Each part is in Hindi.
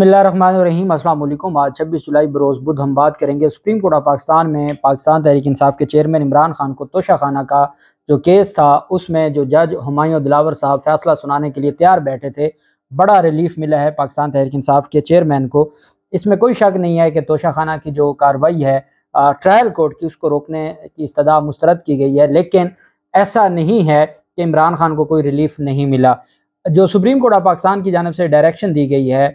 रहीम अस्सलाम वालेकुम आज छब्बीस जुलाई बरोज़ बुध हम बात करेंगे सुप्रीम कोर्ट ऑफ पाकिस्तान में पाकिस्तान तहरीक इंसाफ के चेयरमैन इमरान खान को तोशा खाना का जो केस था उसमें जो जज हमायूं दिलावर साहब फैसला सुनाने के लिए तैयार बैठे थे बड़ा रिलीफ मिला है पाकिस्तान तहरीक इंसाफ के चेयरमैन को इसमें कोई शक नहीं है कि तोशा खाना की जो कार्रवाई है ट्रायल कोर्ट की उसको रोकने की इस्तः मुस्तरद की गई है लेकिन ऐसा नहीं है कि इमरान खान को कोई रिलीफ नहीं मिला जो सुप्रीम कोर्ट ऑफ पाकिस्तान की जानब से डायरेक्शन दी गई है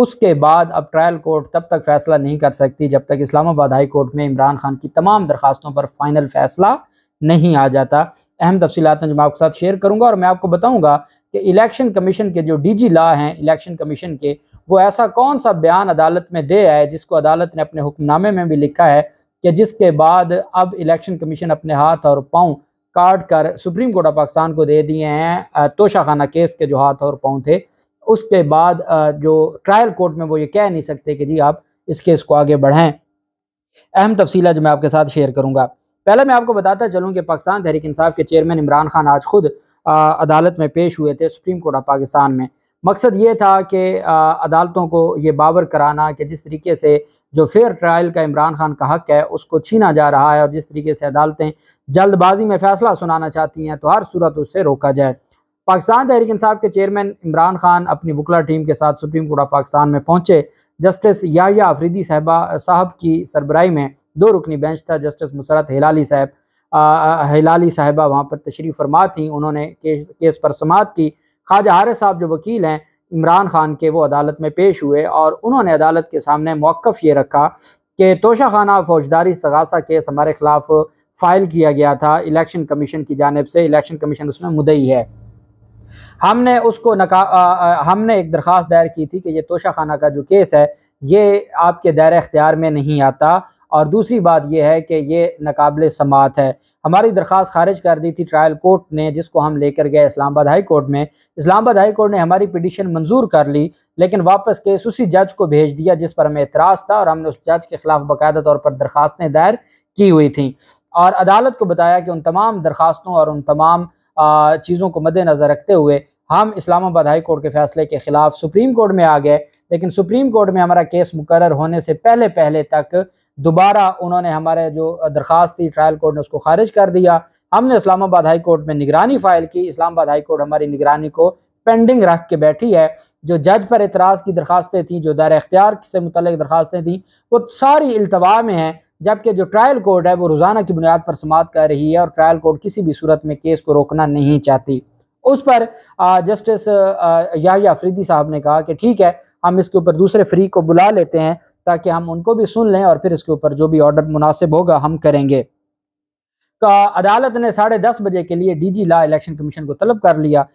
उसके बाद अब ट्रायल कोर्ट तब तक फैसला नहीं कर सकती जब तक इस्लामाबाद हाई कोर्ट में इमरान खान की तमाम दरखास्तों पर फाइनल फैसला नहीं आ जाता अहम तफसीत मैं आपके साथ शेयर करूंगा और मैं आपको बताऊंगा कि इलेक्शन कमीशन के जो डीजी लॉ हैं इलेक्शन कमीशन के वो ऐसा कौन सा बयान अदालत में दे आए जिसको अदालत ने अपने हुक्मनामे में भी लिखा है कि जिसके बाद अब इलेक्शन कमीशन अपने हाथ और पाँव काट कर सुप्रीम कोर्ट ऑफ पाकिस्तान को दे दिए हैं तोशाखाना केस के जो हाथ और पाँव थे उसके बाद जो ट्रायल कोर्ट में वो ये कह नहीं सकते कि जी आप इस केस को आगे बढ़ाएं अहम तफसी जो मैं आपके साथ शेयर करूंगा पहले मैं आपको बताता चलूँ कि पाकिस्तान तहरीक इंसाफ के चेयरमैन इमरान खान आज खुद अदालत में पेश हुए थे सुप्रीम कोर्ट ऑफ पाकिस्तान में मकसद ये था कि अदालतों को ये बावर कराना कि जिस तरीके से जो फेयर ट्रायल का इमरान खान का हक है उसको छीना जा रहा है और जिस तरीके से अदालतें जल्दबाजी में फैसला सुनाना चाहती हैं तो हर सूरत उससे रोका जाए पाकिस्तान तहरीक इंसाफ के चेयरमैन इमरान खान अपनी वकला टीम के साथ सुप्रीम कोर्ट ऑफ पाकिस्तान में पहुंचे जस्टिस याहिया अफरीदी साहबा साहब की सरबराही में दो रुकनी बेंच था जस्टिस मुसरत हिलाली साहब हिलाली साहबा वहाँ पर तशरीफ़ फरमा थी उन्होंने केस केस पर समात की ख्वाजा हारिस साहब जो वकील हैं इमरान खान के वो अदालत में पेश हुए और उन्होंने अदालत के सामने मौक़ ये रखा कि तोशा खाना फौजदारी इस्तगासा केस हमारे खिलाफ फ़ाइल किया गया था इलेक्शन कमीशन की जानब से इलेक्शन कमीशन उसमें मुदई है हमने उसको नका आ, हमने एक दरख्वास्त दायर की थी कि ये तोशा खाना का जो केस है ये आपके दायरे अख्तियार में नहीं आता और दूसरी बात यह है कि ये नाकबले समात है हमारी दरख्वास्त खारिज कर दी थी ट्रायल कोर्ट ने जिसको हम लेकर गए इस्लामाबाद हाई कोर्ट में इस्लामाबाद हाई कोर्ट ने हमारी पिटिशन मंजूर कर ली लेकिन वापस केस उसी जज को भेज दिया जिस पर हमें एतराज़ था और हमने उस जज के ख़िलाफ़ बाकायदा तौर पर दरख्वास्तें दायर की हुई थी और अदालत को बताया कि उन तमाम दरख्वास्तों और उन तमाम चीज़ों को मद्देनज़र रखते हुए हम इस्लामाबाद हाई कोर्ट के फैसले के ख़िलाफ़ सुप्रीम कोर्ट में आ गए लेकिन सुप्रीम कोर्ट में हमारा केस मुकर होने से पहले पहले तक दोबारा उन्होंने हमारे जो दरख्वास्त थी ट्रायल कोर्ट ने उसको खारिज कर दिया हमने इस्लामाबाद हाई कोर्ट में निगरानी फाइल की इस्लामाबाद हाई कोर्ट हमारी निगरानी को पेंडिंग रख के बैठी है जो जज पर एतराज़ की दरख्वास्तें थी जो दायरा इख्तियार से मुतल दरखास्तें थी वो सारी अल्तवा में हैं जबकि जो ट्रायल कोर्ट है वो रोज़ाना की बुनियाद पर समात कर रही है और ट्रायल कोर्ट किसी भी सूरत में केस को रोकना नहीं चाहती उस पर जस्टिस याहिया अफरीदी साहब ने कहा कि ठीक है हम इसके ऊपर दूसरे फ्री को बुला लेते हैं ताकि हम उनको भी सुन लें और फिर इसके ऊपर जो भी ऑर्डर मुनासिब होगा हम करेंगे का अदालत ने साढ़े दस बजे के लिए डीजी ला इलेक्शन कमीशन को तलब कर लिया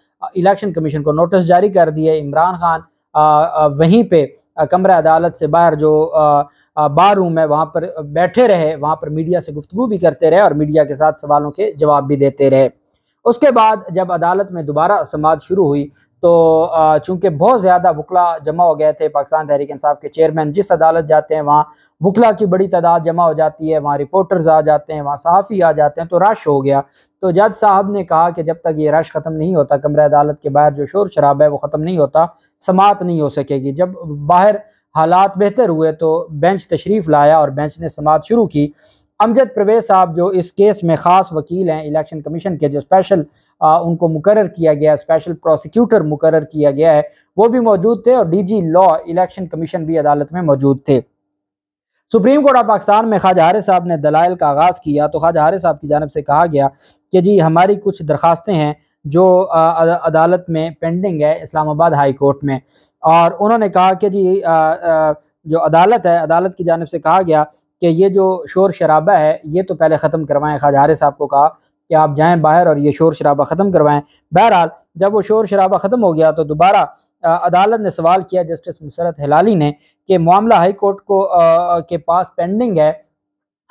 इलेक्शन कमीशन को नोटिस जारी कर दिए इमरान खान वहीं पे कमरा अदालत से बाहर जो आ, बार रूम है वहाँ पर बैठे रहे वहाँ पर मीडिया से गुफ्तु भी करते रहे और मीडिया के साथ सवालों के जवाब भी देते रहे उसके बाद जब अदालत में दोबारा समाज शुरू हुई तो चूंकि बहुत ज़्यादा वकला जमा हो गए थे पाकिस्तान तहरीक इंसाफ के चेयरमैन जिस अदालत जाते हैं वहाँ वकला की बड़ी तादाद जमा हो जाती है वहाँ रिपोर्टर्स आ जाते हैं वहाँ सहाफ़ी आ जाते हैं तो रश हो गया तो जज साहब ने कहा कि जब तक ये रश ख़त्म नहीं होता कमरे अदालत के बाहर जो शोर शराब है वो ख़त्म नहीं होता समात नहीं हो सकेगी जब बाहर हालात बेहतर हुए तो बेंच तशरीफ़ लाया और बेंच ने समात शुरू की अमजद प्रवेज साहब जो इस केस में ख़ास वकील हैं इलेक्शन कमीशन के जो स्पेशल आ, उनको मुकर किया गया स्पेशल प्रोसिक्यूटर मुकर किया गया है वो भी मौजूद थे और डीजी लॉ इलेक्शन कमीशन भी अदालत में मौजूद थे सुप्रीम कोर्ट ऑफ पाकिस्तान में ख्वाजा हारे साहब ने दलाइल का आगाज़ किया तो ख्वाजा हारे साहब की जानब से कहा गया कि जी हमारी कुछ दरखास्तें हैं जो अदालत में पेंडिंग है इस्लामाबाद हाई कोर्ट में और उन्होंने कहा कि जी आ, आ, जो अदालत है अदालत की जानब से कहा गया कि ये जो शोर शराबा है ये तो पहले ख़त्म करवाएं ख्वाजा साहब को कहा कि आप जाएं बाहर और ये शोर शराबा ख़त्म करवाएं बहरहाल जब वो शोर शराबा ख़त्म हो गया तो दोबारा अदालत ने सवाल किया जस्टिस मुसरत हिलाली ने कि मामला हाई कोर्ट को आ, के पास पेंडिंग है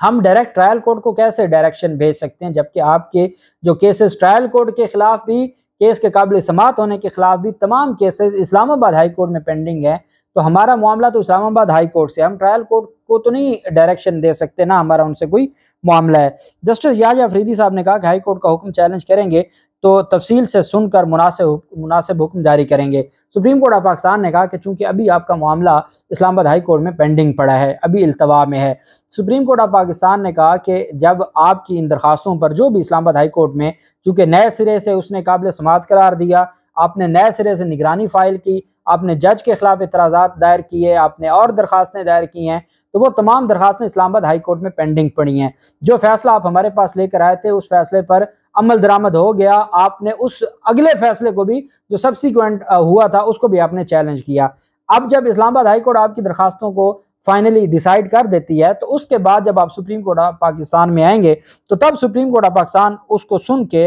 हम डायरेक्ट ट्रायल कोर्ट को कैसे डायरेक्शन भेज सकते हैं जबकि आपके जो केसेस ट्रायल कोर्ट के खिलाफ भी केस के काबिल समाप्त होने के खिलाफ भी तमाम केसेस इस्लामाबाद हाई कोर्ट में पेंडिंग है तो हमारा मामला तो इस्लामाबाद हाई कोर्ट से हम ट्रायल कोर्ट को तो नहीं डायरेक्शन दे सकते ना हमारा उनसे कोई मामला है जस्टिस याज फरीदी साहब ने कहा कि हाई कोर्ट का हुक्म चैलेंज करेंगे तो तफसील से सुनकर मुनासिब मुनासिब हुक्म जारी करेंगे सुप्रीम कोर्ट ऑफ पाकिस्तान ने कहा कि चूंकि अभी आपका मामला इस्लामाबाद हाई कोर्ट में पेंडिंग पड़ा है अभी अल्तवा में है सुप्रीम कोर्ट ऑफ पाकिस्तान ने कहा कि जब आपकी इन दरख्वास्तों पर जो भी इस्लामाबाद हाई कोर्ट में चूंकि नए सिरे से उसने काबिल समात करार दिया आपने नए सिरे से निगरानी फाइल की आपने जज के खिलाफ इतराज़ात दायर किए आपने और दरख्वास्तें दायर की हैं तो वो तमाम दरखास्तें इस्लामाबाद हाई कोर्ट में पेंडिंग पड़ी हैं जो फैसला आप हमारे पास लेकर आए थे उस फैसले पर अमल दरामद हो गया आपने उस अगले फैसले को भी जो सब्सिक्वेंट हुआ था उसको भी आपने चैलेंज किया अब जब इस्लामाबाद हाईकोर्ट आपकी दरखास्तों को फाइनली डिसाइड कर देती है तो उसके बाद जब आप सुप्रीम कोर्ट ऑफ पाकिस्तान में आएंगे तो तब सुप्रीम कोर्ट ऑफ पाकिस्तान उसको सुन के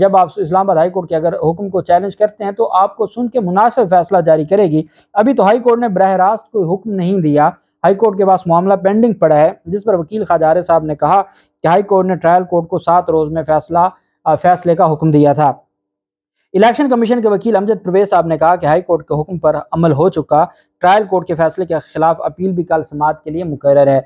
जब आप इस्लामाबाद हाई कोर्ट के अगर हुक्म को चैलेंज करते हैं तो आपको सुन के मुनासिब फैसला जारी करेगी अभी तो हाई कोर्ट ने बरह रास्त कोई हुक्म नहीं दिया हाई कोर्ट के पास मामला पेंडिंग पड़ा है जिस पर वकील खाजारे साहब ने कहा कि हाई कोर्ट ने ट्रायल कोर्ट को सात रोज़ में फैसला फैसले का हुक्म दिया था इलेक्शन कमीशन के वकील अमजद प्रवेश साहब ने कहा कि हाई कोर्ट के हुक्म पर अमल हो चुका ट्रायल कोर्ट के फैसले के खिलाफ अपील भी कल समात के लिए मुकर है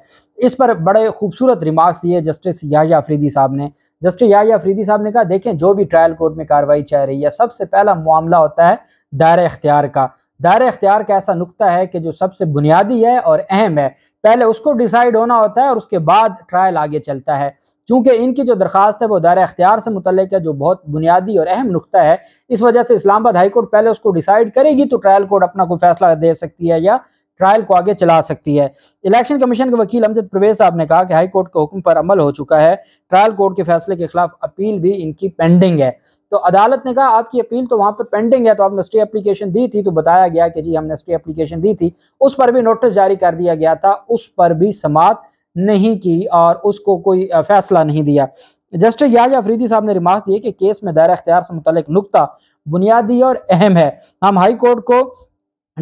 इस पर बड़े खूबसूरत रिमार्क्स दिए जस्टिस याहिया अफरीदी साहब ने जस्टिस याहिया अफरीदी साहब ने कहा देखें जो भी ट्रायल कोर्ट में कार्रवाई चाह रही है सबसे पहला मामला होता है दायर इख्तियार का दायर इख्तियार का ऐसा नुकता है कि जो सबसे बुनियादी है और अहम है पहले उसको डिसाइड होना होता है और उसके बाद ट्रायल आगे चलता है चूंकि इनकी जो दरखास्त है वो दायरा अख्तियार से मुतलक है जो बहुत बुनियादी और अहम नुकता है इस वजह से इस्लामाबाद हाईकोर्ट पहले उसको डिसाइड करेगी तो ट्रायल कोर्ट अपना कोई फैसला दे सकती है या ट्रायल को आगे चला सकती है इलेक्शन कमीशन के वकील अमजद परवेज साहब ने कहा कि हाई कोर्ट के हुक्म पर अमल हो चुका है ट्रायल कोर्ट के फैसले के खिलाफ अपील भी इनकी पेंडिंग है तो अदालत ने कहा आपकी अपील तो वहां पर पेंडिंग है तो आपने स्टे एप्लीकेशन दी थी तो बताया गया कि जी हमने स्टे एप्लीकेशन दी थी उस पर भी नोटिस जारी कर दिया गया था उस पर भी समाप्त नहीं की और उसको कोई फैसला नहीं दिया जस्टिस याज अफरीदी साहब ने रिमार्क दिए कि केस में दायरा अख्तियार से मुतल नुकता बुनियादी और अहम है हम हाई कोर्ट को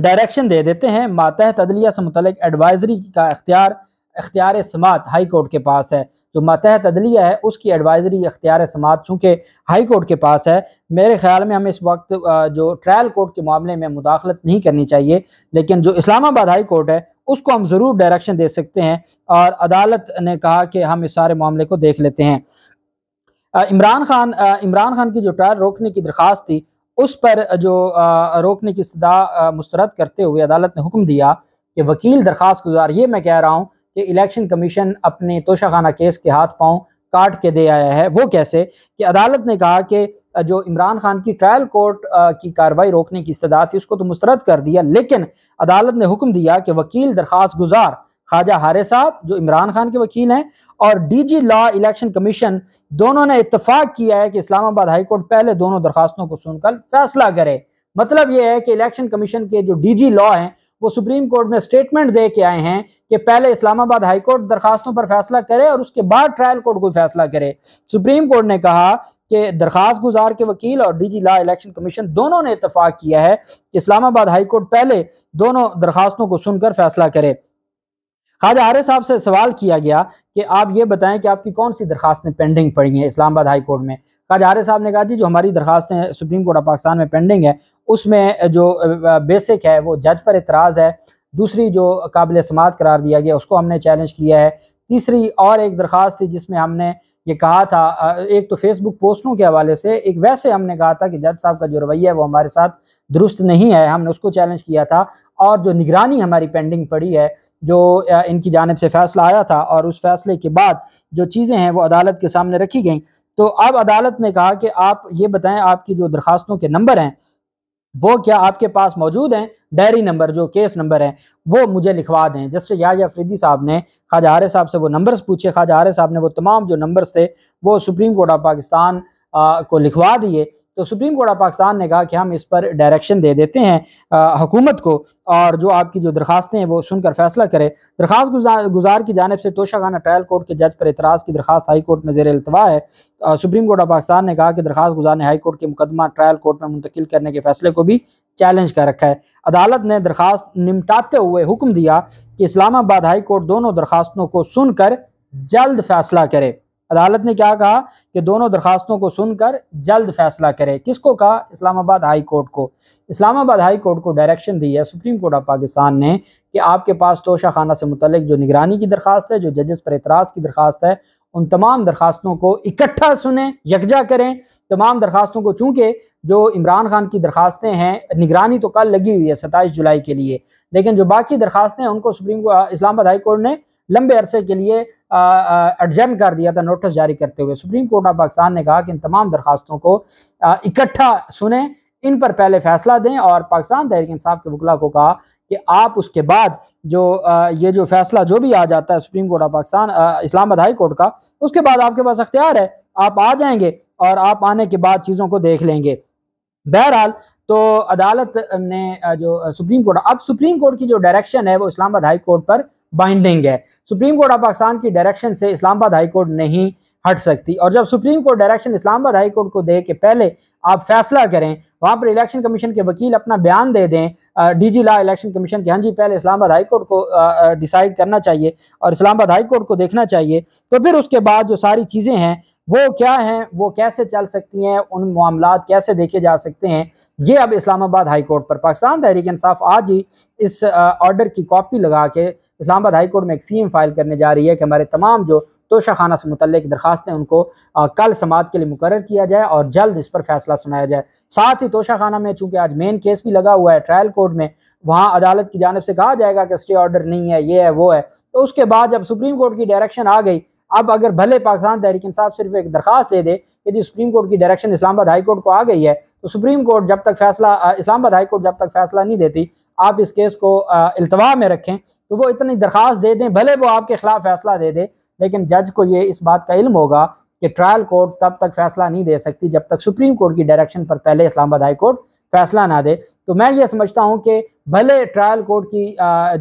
डायरेक्शन दे देते हैं मातह तदलिया से मुतल एडवाइजरी का अख्तियार अख्तियार समात हाई कोर्ट के पास है जो मतहत अदलिया है उसकी एडवाइजरी अख्तियार समात चूँकि हाई कोर्ट के पास है मेरे ख्याल में हमें इस वक्त जो ट्रायल कोर्ट के मामले में मुदाखलत नहीं करनी चाहिए लेकिन जो इस्लामाबाद हाई कोर्ट है उसको हम ज़रूर डायरेक्शन दे सकते हैं और अदालत ने कहा कि हम इस सारे मामले को देख लेते हैं इमरान खान इमरान खान की जो ट्रायल रोकने की दरख्वास्त थी उस पर जो रोकने की सदा मुस्तरद करते हुए अदालत ने हुक्म दिया कि वकील दरख्वास्त गुजार ये मैं कह रहा हूँ कि इलेक्शन कमीशन अपने तोशाखाना केस के हाथ पाँव काट के दे आया है वो कैसे कि अदालत ने कहा कि जो इमरान खान की ट्रायल कोर्ट की कार्रवाई रोकने की इस्तः थी उसको तो मुस्तरद कर दिया लेकिन अदालत ने हुक्म दिया कि वकील दरख्वास्त गुजार ख्वाजा हारे साहब जो इमरान खान के वकील हैं और D G law election commission दोनों ने इतफाक़ किया है कि इस्लामाबाद हाई कोर्ट पहले दोनों दरखास्तों को सुनकर फैसला करे मतलब यह है कि इलेक्शन कमीशन के जो डी जी लॉ हैं वो सुप्रीम कोर्ट में स्टेटमेंट दे के आए हैं कि पहले इस्लामाबाद हाई कोर्ट दरखास्तों पर फैसला करे और उसके बाद ट्रायल कोर्ट कोई फैसला करे सुप्रीम कोर्ट ने कहा कि दरखास्त गुजार के वकील और डीजी ला इलेक्शन कमीशन दोनों ने इतफाक किया है कि इस्लामाबाद हाई कोर्ट पहले दोनों दरखास्तों को सुनकर फैसला करे खाजा आर साहब से सवाल किया गया कि आप ये बताएं कि आपकी कौन सी दरखास्तें पेंडिंग पड़ी हैं इस्लामाबाद हाई कोर्ट में खाजा आर साहब ने कहा जी जो हमारी दरखास्तें सुप्रीम कोर्ट ऑफ पाकिस्तान में पेंडिंग है उसमें जो बेसिक है वो जज पर एतराज़ है दूसरी जो काबिल समात करार दिया गया उसको हमने चैलेंज किया है तीसरी और एक दरख्वास्त थी जिसमें हमने ये कहा था एक तो फेसबुक पोस्टों के हवाले से एक वैसे हमने कहा था कि जज साहब का जो रवैया है वो हमारे साथ दुरुस्त नहीं है हमने उसको चैलेंज किया था और जो निगरानी हमारी पेंडिंग पड़ी है जो इनकी जानब से फैसला आया था और उस फैसले के बाद जो चीज़ें हैं वो अदालत के सामने रखी गई तो अब अदालत ने कहा कि आप ये बताएं आपकी जो दरखास्तों के नंबर हैं वो क्या आपके पास मौजूद हैं डायरी नंबर जो केस नंबर है वो मुझे लिखवा दें जस्टिस याज अफरीदी साहब ने ख्वाजा आर साहब से वो नंबर्स पूछे ख्वाजा आर साहब ने वो तमाम जो नंबर्स थे वो सुप्रीम कोर्ट ऑफ पाकिस्तान आ, को लिखवा दिए तो सुप्रीम कोर्ट ऑफ पाकिस्तान ने कहा कि हम इस पर डायरेक्शन दे देते हैं हुकूमत को और जो आपकी जो दरखास्तें हैं वो सुनकर फैसला करे दरखास्त गुजार, गुजार की जानब से तोशाखाना ट्रायल कोर्ट के जज पर एतराज़ की दरखास्त हाई कोर्ट में जेर अल्तवा है सुप्रीम कोर्ट ऑफ पाकिस्तान ने कहा कि दरखास्त गुजार ने हाई कोर्ट के मुकदमा ट्रायल कोर्ट में मुंतकिल करने के फैसले को भी चैलेंज कर रखा है अदालत ने दरखास्त निमटाते हुए हुक्म दिया कि इस्लामाबाद हाई कोर्ट दोनों दरखास्तों को सुनकर जल्द फैसला करे अदालत ने क्या कहा कि दोनों दरखास्तों को सुनकर जल्द फैसला करे किसको कहा इस्लामाबाद हाई कोर्ट को इस्लामाबाद हाई कोर्ट को डायरेक्शन दी है सुप्रीम कोर्ट ऑफ पाकिस्तान ने कि आपके पास तोशा खाना से मुतलिक जो निगरानी की दरखास्त है जो जजेस पर एतराज़ की दरखास्त है उन तमाम दरखास्तों को इकट्ठा सुने यकजा करें तमाम दरखास्तों को चूंकि जो इमरान खान की दरखास्तें हैं निगरानी तो कल लगी हुई है सत्ताईस जुलाई के लिए लेकिन जो बाकी दरखास्तें हैं उनको सुप्रीम इस्लामाबाद हाई कोर्ट ने लंबे अरसे के लिए एडजम कर दिया था नोटिस जारी करते हुए सुप्रीम कोर्ट ऑफ पाकिस्तान ने कहा कि इन तमाम दरखास्तों को इकट्ठा सुने इन पर पहले फैसला दें और पाकिस्तान तहरीक इंसाफ के वकला को कहा कि आप उसके बाद जो आ, ये जो फैसला जो भी आ जाता है supreme court of Pakistan Islamabad high court का उसके बाद आपके पास अख्तियार है आप आ जाएंगे और आप आने के बाद चीज़ों को देख लेंगे बहरहाल तो अदालत ने जो सुप्रीम कोर्ट अब सुप्रीम कोर्ट की जो डायरेक्शन है वो इस्लामाबाद हाई कोर्ट पर बाइंडिंग है सुप्रीम कोर्ट ऑफ पाकिस्तान की डायरेक्शन से इस्लामाबाद हाई कोर्ट नहीं हट सकती और जब supreme court direction Islamabad high court को दे के पहले आप फैसला करें वहां पर इलेक्शन कमीशन के वकील अपना बयान दे दें डीजी ला इलेक्शन कमीशन के हाँ जी पहले इस्लामाबाद हाई कोर्ट को डिसाइड करना चाहिए और इस्लामाबाद हाई कोर्ट को देखना चाहिए तो फिर उसके बाद जो सारी चीज़ें हैं वो क्या हैं वो कैसे चल सकती हैं उन मामला कैसे देखे जा सकते हैं ये अब इस्लामाबाद हाई कोर्ट पर पाकिस्तान तहरीक इंसाफ आज ही इस ऑर्डर की कॉपी लगा के इस्लामाबाद हाई कोर्ट में एक सीम फाइल करने जा रही है कि हमारे तमाम जो तोशा खाना से मुतल दरखास्तें उनको आ, कल समात के लिए मुकर किया जाए और जल्द इस पर फैसला सुनाया जाए साथ ही तोशा खाना में चूँकि आज मेन केस भी लगा हुआ है ट्रायल कोर्ट में वहाँ अदालत की जानब से कहा जाएगा कि स्टे ऑर्डर नहीं है ये है वो है तो उसके बाद जब सुप्रीम कोर्ट की डायरेक्शन आ गई अब अगर भले पाकिस्तान तहरीक इंसाफ सिर्फ एक दरखास्त दे दे यदि सुप्रीम कोर्ट की डायरेक्शन इस्लामाबाद हाई कोर्ट को आ गई है तो सुप्रीम कोर्ट जब तक फैसला इस्लामाबाद हाई कोर्ट जब तक फैसला नहीं देती आप इस केस को अल्तवा में रखें तो वो इतनी दरख्वास्त दे दें भले वो आपके खिलाफ फैसला दे दे लेकिन जज को ये इस बात का इल्म होगा कि ट्रायल कोर्ट तब तक फैसला नहीं दे सकती जब तक सुप्रीम कोर्ट की डायरेक्शन पर पहले इस्लामाबाद हाई कोर्ट फैसला ना दे तो मैं ये समझता हूँ कि भले ट्रायल कोर्ट की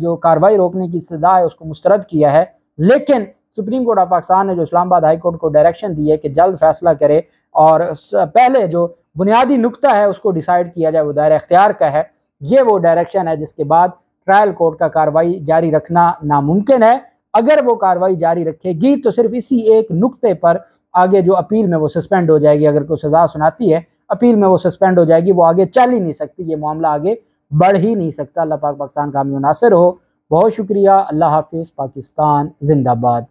जो कार्रवाई रोकने की इस्तः है उसको मुस्तरद किया है लेकिन सुप्रीम कोर्ट ऑफ पाकिस्तान ने जो इस्लामाबाद हाई कोर्ट को डायरेक्शन दी है कि जल्द फैसला करे और पहले जो बुनियादी नुकता है उसको डिसाइड किया जाए वो दायरा अख्तियार का है ये वो डायरेक्शन है जिसके बाद ट्रायल कोर्ट का कार्रवाई जारी रखना नामुमकिन है अगर वो कार्रवाई जारी रखेगी तो सिर्फ इसी एक नुक्ते पर आगे जो अपील में वो सस्पेंड हो जाएगी अगर कोई सज़ा सुनाती है अपील में वो सस्पेंड हो जाएगी वो आगे चल ही नहीं सकती ये मामला आगे बढ़ ही नहीं सकता अल्लाह पाक पाकिस्तान का मुनासर हो बहुत शुक्रिया अल्लाह हाफिज़ पाकिस्तान जिंदाबाद